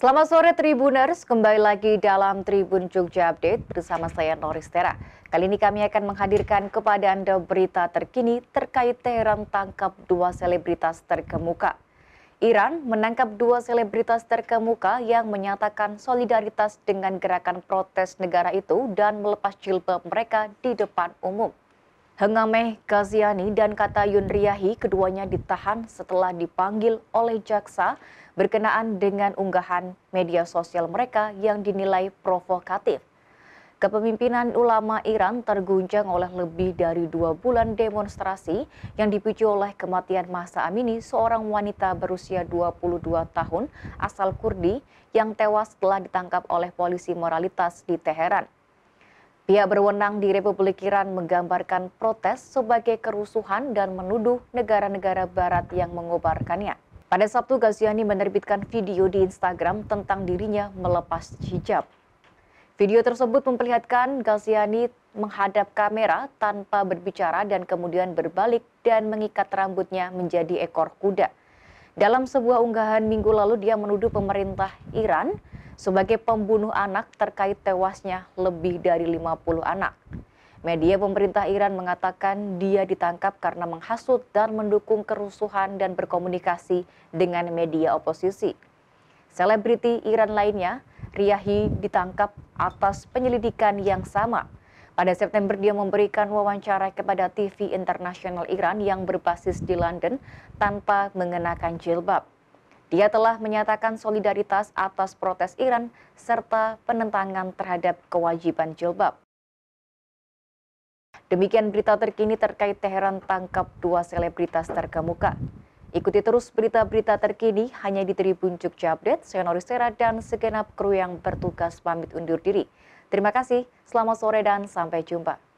Selamat sore Tribuners, kembali lagi dalam Tribun Jogja Update bersama saya Noris Tera. Kali ini kami akan menghadirkan kepada Anda berita terkini terkait Teheran tangkap dua selebritas terkemuka. Iran menangkap dua selebritas terkemuka yang menyatakan solidaritas dengan gerakan protes negara itu dan melepas jilbab mereka di depan umum. Hengameh Gaziani dan Kata Yunriahi keduanya ditahan setelah dipanggil oleh jaksa berkenaan dengan unggahan media sosial mereka yang dinilai provokatif. Kepemimpinan ulama Iran terguncang oleh lebih dari dua bulan demonstrasi yang dipicu oleh kematian masa Amini, seorang wanita berusia 22 tahun asal Kurdi yang tewas setelah ditangkap oleh polisi moralitas di Teheran. Pihak berwenang di Republik Iran menggambarkan protes sebagai kerusuhan dan menuduh negara-negara barat yang mengobarkannya. Pada Sabtu, Ghaziani menerbitkan video di Instagram tentang dirinya melepas hijab. Video tersebut memperlihatkan Ghaziani menghadap kamera tanpa berbicara dan kemudian berbalik dan mengikat rambutnya menjadi ekor kuda. Dalam sebuah unggahan minggu lalu, dia menuduh pemerintah Iran sebagai pembunuh anak terkait tewasnya lebih dari 50 anak. Media pemerintah Iran mengatakan dia ditangkap karena menghasut dan mendukung kerusuhan dan berkomunikasi dengan media oposisi. Selebriti Iran lainnya, Riahi ditangkap atas penyelidikan yang sama. Pada September dia memberikan wawancara kepada TV internasional Iran yang berbasis di London tanpa mengenakan jilbab. Dia telah menyatakan solidaritas atas protes Iran serta penentangan terhadap kewajiban jilbab. Demikian berita terkini terkait Teheran tangkap dua selebritas terkemuka. Ikuti terus berita-berita terkini hanya di Tribun Jogja Update. Saya Noristera dan segenap kru yang bertugas pamit undur diri. Terima kasih, selamat sore dan sampai jumpa.